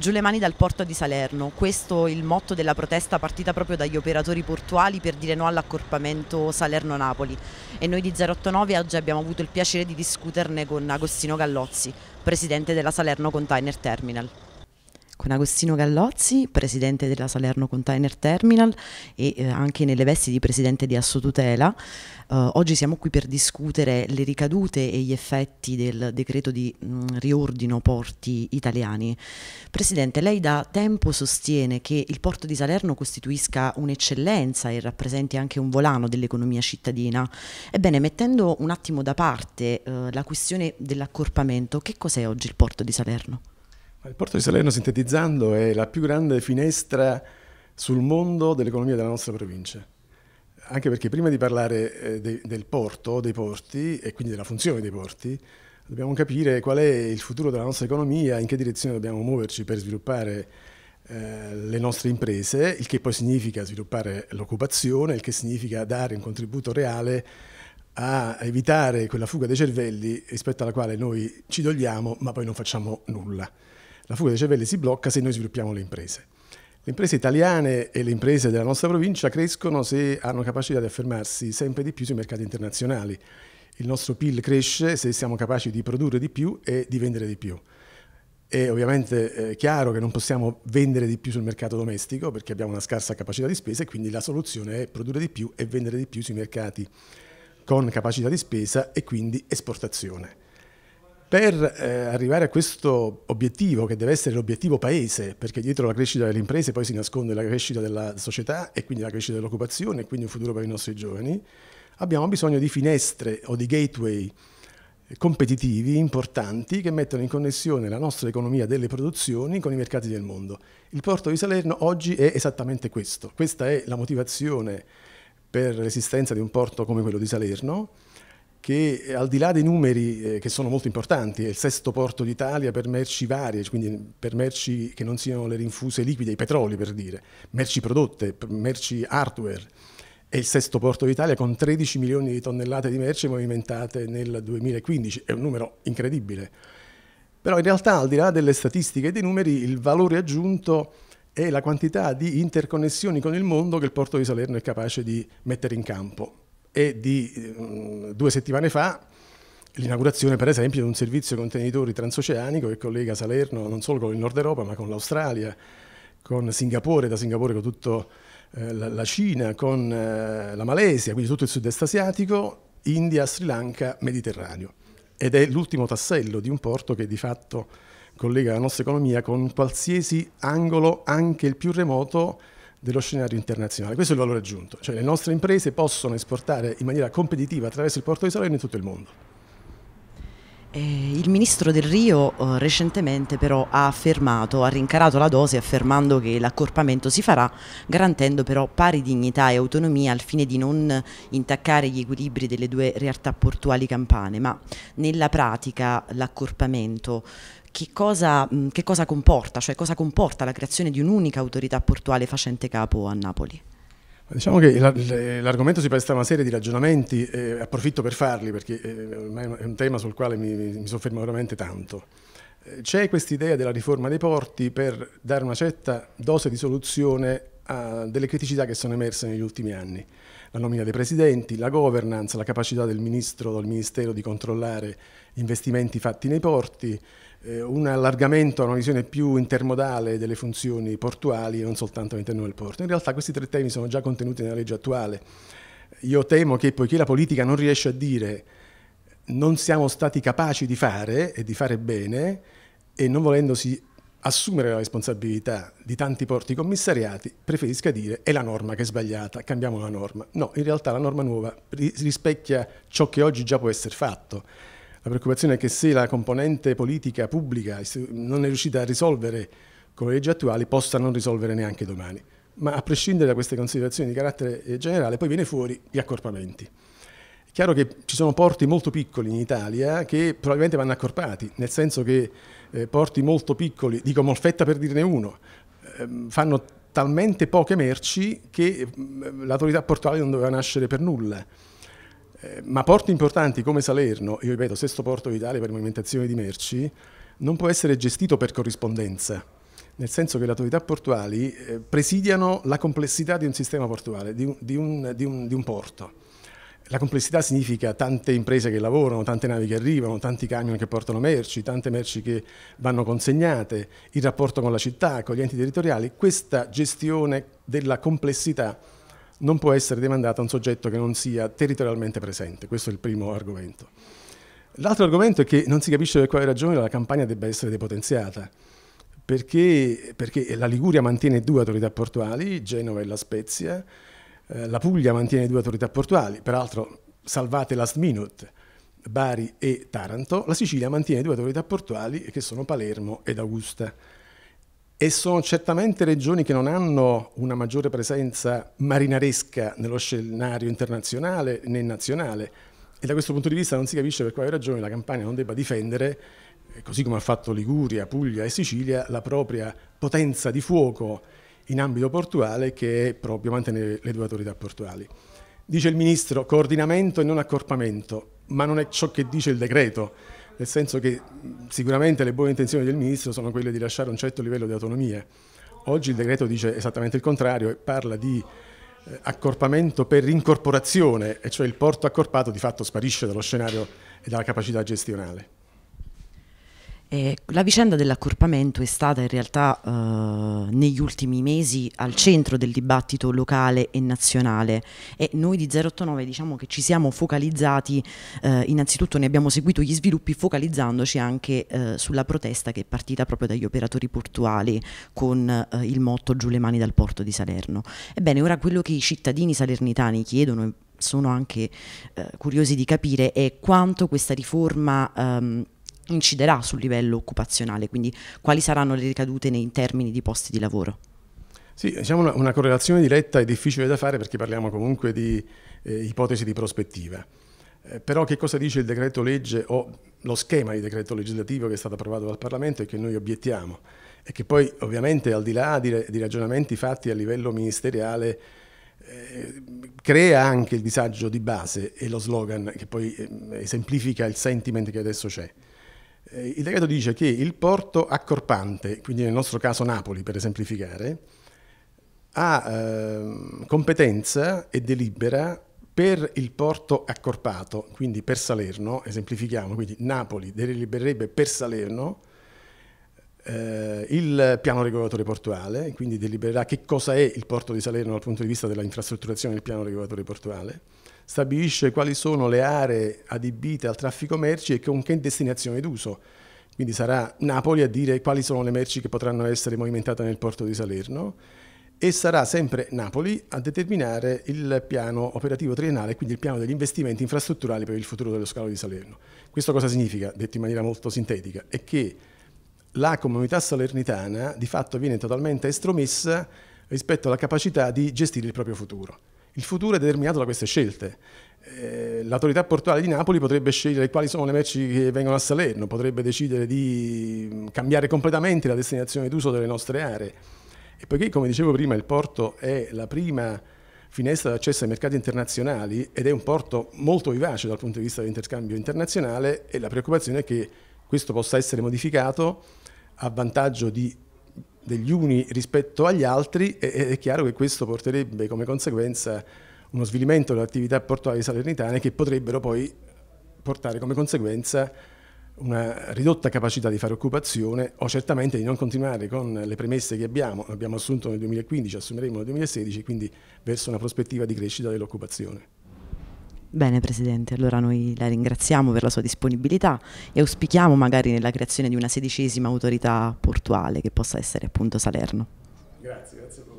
Giù le mani dal porto di Salerno, questo è il motto della protesta partita proprio dagli operatori portuali per dire no all'accorpamento Salerno-Napoli e noi di 089 oggi abbiamo avuto il piacere di discuterne con Agostino Gallozzi, presidente della Salerno Container Terminal con Agostino Gallozzi, presidente della Salerno Container Terminal e eh, anche nelle vesti di presidente di Assotutela. Eh, oggi siamo qui per discutere le ricadute e gli effetti del decreto di mh, mm, riordino porti italiani. Presidente, lei da tempo sostiene che il porto di Salerno costituisca un'eccellenza e rappresenti anche un volano dell'economia cittadina. Ebbene, mettendo un attimo da parte eh, la questione dell'accorpamento, che cos'è oggi il porto di Salerno? Il porto di Salerno, sintetizzando, è la più grande finestra sul mondo dell'economia della nostra provincia. Anche perché prima di parlare eh, de, del porto, dei porti e quindi della funzione dei porti, dobbiamo capire qual è il futuro della nostra economia, in che direzione dobbiamo muoverci per sviluppare eh, le nostre imprese, il che poi significa sviluppare l'occupazione, il che significa dare un contributo reale a evitare quella fuga dei cervelli rispetto alla quale noi ci dogliamo ma poi non facciamo nulla. La fuga dei cervelli si blocca se noi sviluppiamo le imprese. Le imprese italiane e le imprese della nostra provincia crescono se hanno capacità di affermarsi sempre di più sui mercati internazionali. Il nostro PIL cresce se siamo capaci di produrre di più e di vendere di più. È ovviamente eh, chiaro che non possiamo vendere di più sul mercato domestico perché abbiamo una scarsa capacità di spesa e quindi la soluzione è produrre di più e vendere di più sui mercati con capacità di spesa e quindi esportazione per eh, arrivare a questo obiettivo, che deve essere l'obiettivo paese, perché dietro la crescita delle imprese poi si nasconde la crescita della società e quindi la crescita dell'occupazione e quindi un futuro per i nostri giovani, abbiamo bisogno di finestre o di gateway competitivi importanti che mettono in connessione la nostra economia delle produzioni con i mercati del mondo. Il porto di Salerno oggi è esattamente questo. Questa è la motivazione per l'esistenza di un porto come quello di Salerno che eh, al di là dei numeri eh, che sono molto importanti, è il sesto porto d'Italia per merci varie, quindi per merci che non siano le rinfuse liquide, i petroli per dire, merci prodotte, merci hardware, è il sesto porto d'Italia con 13 milioni di tonnellate di merci movimentate nel 2015, è un numero incredibile. Però in realtà al di là delle statistiche e dei numeri il valore aggiunto è la quantità di interconnessioni con il mondo che il porto di Salerno è capace di mettere in campo e di mm, due settimane fa l'inaugurazione per esempio di un servizio contenitori transoceanico che collega Salerno non solo con il nord Europa ma con l'Australia, con Singapore, da Singapore con tutta eh, la Cina, con eh, la Malesia, quindi tutto il sud-est asiatico, India, Sri Lanka, Mediterraneo. Ed è l'ultimo tassello di un porto che di fatto collega la nostra economia con qualsiasi angolo, anche il più remoto, dello scenario internazionale. Questo è il valore aggiunto, cioè le nostre imprese possono esportare in maniera competitiva attraverso il porto di Salerno in tutto il mondo. Eh, il ministro del Rio eh, recentemente però ha affermato, ha rincarato la dose affermando che l'accorpamento si farà garantendo però pari dignità e autonomia al fine di non intaccare gli equilibri delle due realtà portuali campane, ma nella pratica l'accorpamento che cosa, mm, che cosa comporta, cioè cosa comporta la creazione di un'unica autorità portuale facente capo a Napoli? Diciamo che l'argomento si presta a una serie di ragionamenti, eh, approfitto per farli perché eh, è un tema sul quale mi, mi soffermo veramente tanto. Eh, c'è quest'idea della riforma dei porti per dare una certa dose di soluzione a delle criticità che sono emerse negli ultimi anni. La nomina dei presidenti, la governance, la capacità del ministro o del ministero di controllare gli investimenti fatti nei porti, eh, un allargamento a una visione più intermodale delle funzioni portuali e non soltanto all'interno del porto. In realtà questi tre temi sono già contenuti nella legge attuale. Io temo che poiché la politica non riesce a dire non siamo stati capaci di fare e di fare bene e non volendosi assumere la responsabilità di tanti porti commissariati, preferisca dire è la norma che è sbagliata, cambiamo la norma. No, in realtà la norma nuova rispecchia ciò che oggi già può essere fatto la preoccupazione è che se la componente politica pubblica non è riuscita a risolvere con le leggi attuali, possa non risolvere neanche domani. Ma a prescindere da queste considerazioni di carattere eh, generale, poi viene fuori gli accorpamenti. È chiaro che ci sono porti molto piccoli in Italia che probabilmente vanno accorpati, nel senso che eh, porti molto piccoli, dico Molfetta per dirne uno, ehm, fanno talmente poche merci che mm, l'autorità portuale non doveva nascere per nulla. Eh, ma porti importanti come Salerno, io ripeto, sesto porto d'Italia per movimentazione di merci, non può essere gestito per corrispondenza, nel senso che le autorità portuali eh, presidiano la complessità di un sistema portuale, di un, di, un, di, un, di un porto. La complessità significa tante imprese che lavorano, tante navi che arrivano, tanti camion che portano merci, tante merci che vanno consegnate, il rapporto con la città, con gli enti territoriali. Questa gestione della complessità non può essere demandata a un soggetto che non sia territorialmente presente. Questo è il primo argomento. L'altro argomento è che non si capisce per quale ragione la campagna debba essere depotenziata, perché, perché la Liguria mantiene due autorità portuali, Genova e La Spezia, eh, la Puglia mantiene due autorità portuali, peraltro salvate last minute, Bari e Taranto, la Sicilia mantiene due autorità portuali che sono Palermo ed Augusta. E sono certamente regioni che non hanno una maggiore presenza marinaresca nello scenario internazionale né nazionale. E da questo punto di vista non si capisce per quale ragione la Campania non debba difendere, eh, così come ha fatto Liguria, Puglia e Sicilia, la propria potenza di fuoco in ambito portuale che è proprio mantenere le due autorità portuali. Dice il Ministro coordinamento e non accorpamento, ma non è ciò che dice il decreto nel senso che sicuramente le buone intenzioni del Ministro sono quelle di lasciare un certo livello di autonomia. Oggi il decreto dice esattamente il contrario e parla di eh, accorpamento per incorporazione, e cioè il porto accorpato di fatto sparisce dallo scenario e dalla capacità gestionale. Eh, la vicenda dell'accorpamento è stata in realtà eh, negli ultimi mesi al centro del dibattito locale e nazionale e noi di 089 diciamo che ci siamo focalizzati, eh, innanzitutto ne abbiamo seguito gli sviluppi focalizzandoci anche eh, sulla protesta che è partita proprio dagli operatori portuali con eh, il motto giù le mani dal porto di Salerno. Ebbene, ora quello che i cittadini salernitani chiedono sono anche eh, curiosi di capire è quanto questa riforma ehm, inciderà sul livello occupazionale, quindi quali saranno le ricadute nei termini di posti di lavoro? Sì, diciamo una, una correlazione diretta è difficile da fare perché parliamo comunque di eh, ipotesi di prospettiva. Eh, però che cosa dice il decreto legge o lo schema di decreto legislativo che è stato approvato dal Parlamento e che noi obiettiamo? E che poi ovviamente al di là di, di ragionamenti fatti a livello ministeriale eh, crea anche il disagio di base e lo slogan che poi eh, esemplifica il sentiment che adesso c'è. Eh, il decreto dice che il porto accorpante, quindi nel nostro caso Napoli per esemplificare, ha eh, competenza e delibera per il porto accorpato, quindi per Salerno, esemplifichiamo, quindi Napoli delibererebbe per Salerno eh, il piano regolatore portuale, quindi delibererà che cosa è il porto di Salerno dal punto di vista della infrastrutturazione del piano regolatore portuale, stabilisce quali sono le aree adibite al traffico merci e con che destinazione d'uso. Quindi sarà Napoli a dire quali sono le merci che potranno essere movimentate nel porto di Salerno e sarà sempre Napoli a determinare il piano operativo triennale, quindi il piano degli investimenti infrastrutturali per il futuro dello scalo di Salerno. Questo cosa significa, detto in maniera molto sintetica, è che la comunità salernitana di fatto viene totalmente estromessa rispetto alla capacità di gestire il proprio futuro. Il futuro è determinato da queste scelte. Eh, l'autorità portuale di Napoli potrebbe scegliere quali sono le merci che vengono a Salerno, potrebbe decidere di mm, cambiare completamente la destinazione d'uso delle nostre aree. E poiché, come dicevo prima, il porto è la prima finestra d'accesso ai mercati internazionali ed è un porto molto vivace dal punto di vista dell'interscambio internazionale e la preoccupazione è che questo possa essere modificato a vantaggio di degli uni rispetto agli altri, è, chiaro che questo porterebbe come conseguenza uno svilimento delle attività portuali salernitane che potrebbero poi portare come conseguenza una ridotta capacità di fare occupazione o certamente di non continuare con le premesse che abbiamo, abbiamo assunto nel 2015, assumeremo nel 2016, quindi verso una prospettiva di crescita dell'occupazione. Bene Presidente, allora noi la ringraziamo per la sua disponibilità e auspichiamo magari nella creazione di una sedicesima autorità portuale che possa essere appunto Salerno. Grazie, grazie. a